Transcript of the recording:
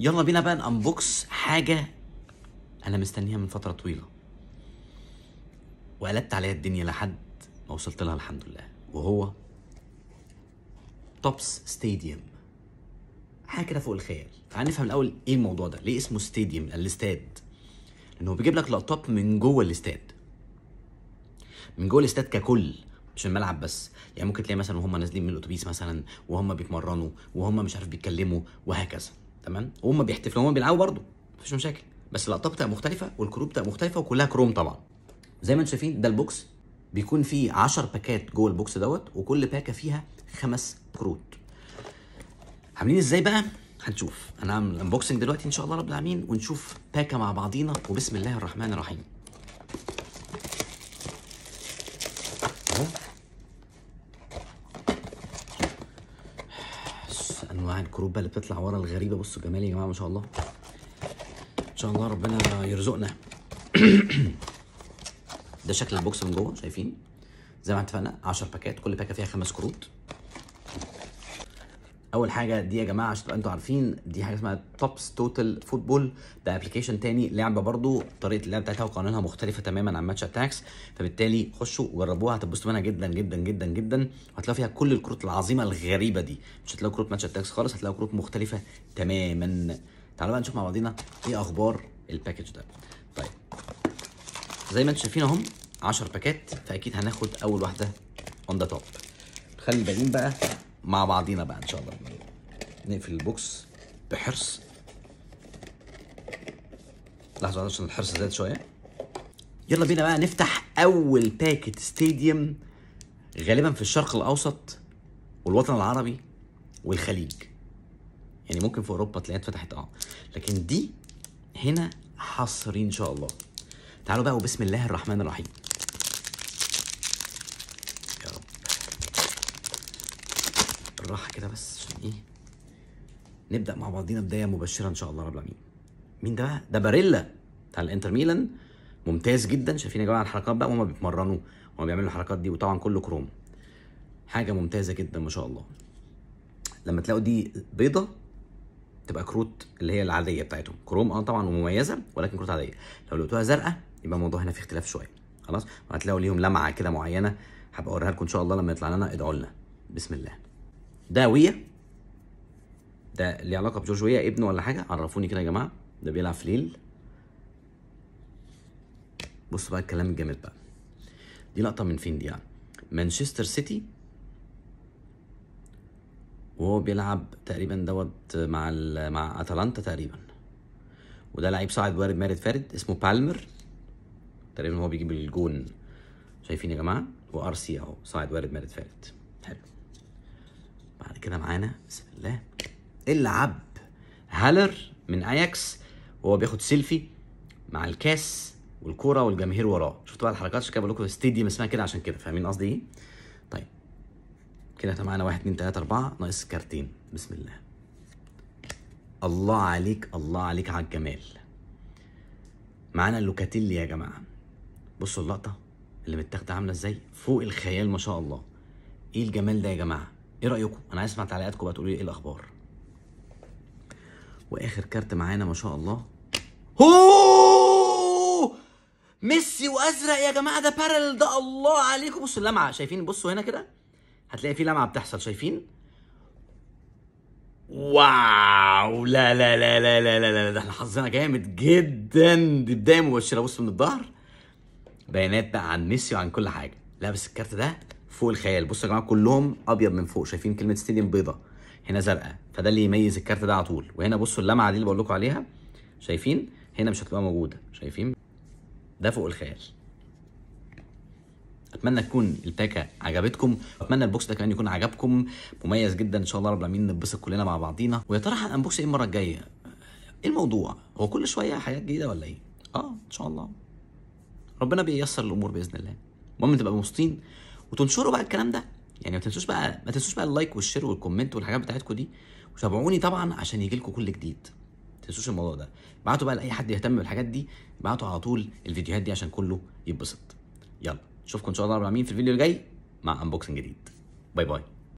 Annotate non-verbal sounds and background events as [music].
يلا بينا بقى نانبوكس حاجه انا مستنيها من فتره طويله وقلبت عليها الدنيا لحد ما وصلت لها الحمد لله وهو توبس ستاديوم حاجه كده فوق الخيال تعال نفهم الاول ايه الموضوع ده ليه اسمه ستاديوم الاستاد لانه بيجيب لك لقطات من جوه الاستاد من جوه الاستاد ككل مش الملعب بس يعني ممكن تلاقي مثلا وهم نازلين من الاتوبيس مثلا وهم بيتمرنوا وهم مش عارف بيتكلموا وهكذا تمام وهم بيحتفلوا وهم بيلعبوا برضه مفيش مشاكل بس اللقطات بتبقى مختلفه والكروب بتبقى مختلفه وكلها كروم طبعا زي ما انتم شايفين ده البوكس بيكون فيه 10 باكات جوه البوكس دوت وكل باكه فيها خمس كروت عاملين ازاي بقى هنشوف انا هعمل انبوكسنج دلوقتي ان شاء الله رب العالمين ونشوف باكه مع بعضينا وبسم الله الرحمن الرحيم انواع الكروبه اللي بتطلع ورا الغريبه بصوا جمال يا جماعه ما شاء الله ان شاء الله ربنا يرزقنا [clears throat] ده شكل البوكس من جوه شايفين زي ما اتفقنا 10 باكات كل باكه فيها خمس كروت اول حاجه دي يا جماعه عشان انتوا عارفين دي حاجه اسمها توبس توتال فوتبول ده ابلكيشن تاني لعبه برضو طريقه اللعب بتاعتها وقوانينها مختلفه تماما عن ماتش اتاكس فبالتالي خشوا جربوها هتبصوا منها جدا جدا جدا جدا وهتلاقوا فيها كل الكروت العظيمه الغريبه دي مش هتلاقوا كروت ماتش اتاكس خالص هتلاقوا كروت مختلفه تماما تعالوا بقى نشوف مع بعضينا ايه اخبار الباكج ده طيب زي ما انتم شايفين اهم 10 باكات فاكيد هناخد اول واحده اون ذا توب نخلي الباقيين بقى مع بعضينا بقى ان شاء الله نقفل البوكس بحرص لحظه عشان الحرص زاد شويه يلا بينا بقى نفتح اول باكت ستاديوم غالبا في الشرق الاوسط والوطن العربي والخليج يعني ممكن في اوروبا تلاقيها اتفتحت اه لكن دي هنا حصري ان شاء الله تعالوا بقى وبسم الله الرحمن الرحيم بالراحه كده بس عشان ايه نبدا مع بعضينا بدايه مبشره ان شاء الله رب العالمين مين ده بقى ده باريلا بتاع الانتر ميلان ممتاز جدا شايفين يا جماعه الحركات بقى وهما بيتمرنوا وهما بيعملوا الحركات دي وطبعا كله كروم حاجه ممتازه جدا ما شاء الله لما تلاقوا دي بيضه تبقى كروت اللي هي العاديه بتاعتهم كروم اه طبعا ومميزه ولكن كروت عاديه لو لقيتوها زرقاء يبقى الموضوع هنا فيه اختلاف شويه خلاص وهتلاقوا ليهم لمعه كده معينه هبقى اوريها لكم ان شاء الله لما يطلع لنا ادعوا لنا بسم الله ده ويا ده ليه علاقة بجورج ويا ابنه ولا حاجة عرفوني كده يا جماعة ده بيلعب في ليل بص بقى الكلام الجامد بقى دي لقطة من فين دي يعني مانشستر سيتي وهو بيلعب تقريبا دوت مع مع اتلانتا تقريبا وده لعيب صاعد وارد مارد فارد اسمه بالمر تقريبا هو بيجيب الجون شايفين يا جماعه وار سي اهو صاعد وارد مارد فارد حلو بعد كده معانا بسم الله اللعب هالر من اياكس وهو بياخد سيلفي مع الكاس والكوره والجماهير وراه شفتوا بقى الحركات عشان كده بقول لكم ستاديوم اسمها كده عشان كده فاهمين قصدي ايه طيب كده احنا معانا 1 2 3 4 ناقص كارتين بسم الله الله عليك الله عليك على الجمال معانا لوكاتيلي يا جماعه بصوا اللقطه اللي متاخده عامله ازاي فوق الخيال ما شاء الله ايه الجمال ده يا جماعه ايه رايكم انا عايز اسمع تعليقاتكم بقى تقولوا لي ايه الاخبار واخر كارت معانا ما شاء الله هو ميسي وازرق يا جماعه ده بارل ده الله عليكم بصوا اللمعه شايفين بصوا هنا كده هتلاقي في لمعه بتحصل شايفين واو لا لا لا لا لا لا لا ده احنا حظنا جامد جدا دي بدايه مبشره بص من الظهر بيانات بقى عن ميسي وعن كل حاجه لا بس الكارت ده فوق الخيال بصوا يا جماعه كلهم ابيض من فوق شايفين كلمه ستاديوم بيضه هنا زرقاء فده اللي يميز الكارت ده على طول وهنا بصوا اللمعه دي اللي بقول لكم عليها شايفين هنا مش هتبقى موجوده شايفين ده فوق الخيال اتمنى تكون الباكه عجبتكم اتمنى البوكس ده كمان يكون عجبكم مميز جدا ان شاء الله رب العالمين نتبسط كلنا مع بعضينا ويا ترى هنبوكس ايه المره الجايه ايه الموضوع هو كل شويه حاجات جديده ولا ايه اه ان شاء الله ربنا بييسر الامور باذن الله المهم تبقى مبسوطين وتنشروا بقى الكلام ده يعني ما تنسوش بقى ما تنسوش بقى اللايك والشير والكومنت والحاجات بتاعتكم دي وتابعوني طبعا عشان يجي لكم كل جديد ما تنسوش الموضوع ده ابعتوا بقى لاي حد يهتم بالحاجات دي ابعتوا على طول الفيديوهات دي عشان كله يتبسط يلا اشوفكم ان شاء الله رب العالمين في الفيديو الجاي مع انبوكسنج جديد باي باي